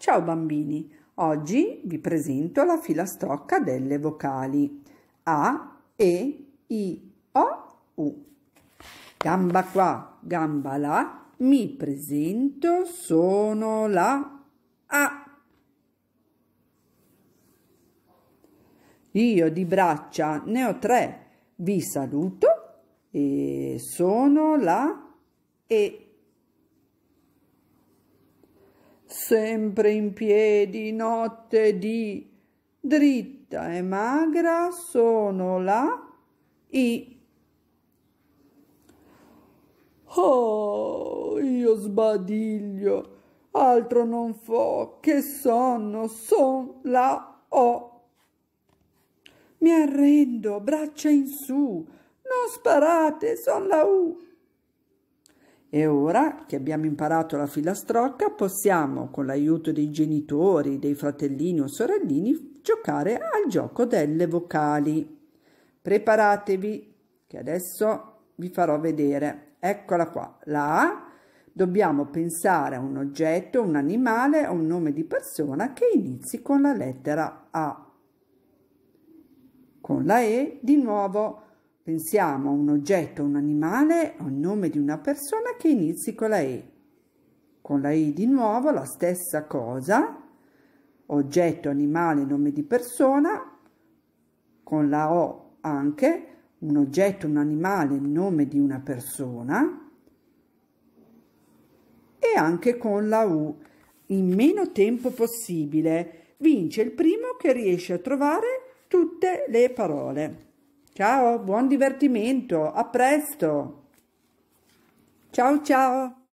Ciao bambini, oggi vi presento la filastrocca delle vocali A, E, I, O, U. Gamba qua, gamba là, mi presento, sono la A. Io di braccia ne ho tre, vi saluto e sono la E sempre in piedi notte e di, dritta e magra sono la i. Oh, io sbadiglio, altro non fo che sonno, son la o. Mi arrendo, braccia in su, non sparate, son la u. E ora che abbiamo imparato la filastrocca, possiamo, con l'aiuto dei genitori, dei fratellini o sorellini, giocare al gioco delle vocali. Preparatevi, che adesso vi farò vedere. Eccola qua, la A. Dobbiamo pensare a un oggetto, un animale o un nome di persona che inizi con la lettera A. Con la E di nuovo Pensiamo a un oggetto, un animale, o il nome di una persona che inizi con la E. Con la E di nuovo la stessa cosa, oggetto, animale, nome di persona, con la O anche, un oggetto, un animale, nome di una persona e anche con la U in meno tempo possibile. Vince il primo che riesce a trovare tutte le parole. Ciao, buon divertimento, a presto! Ciao ciao!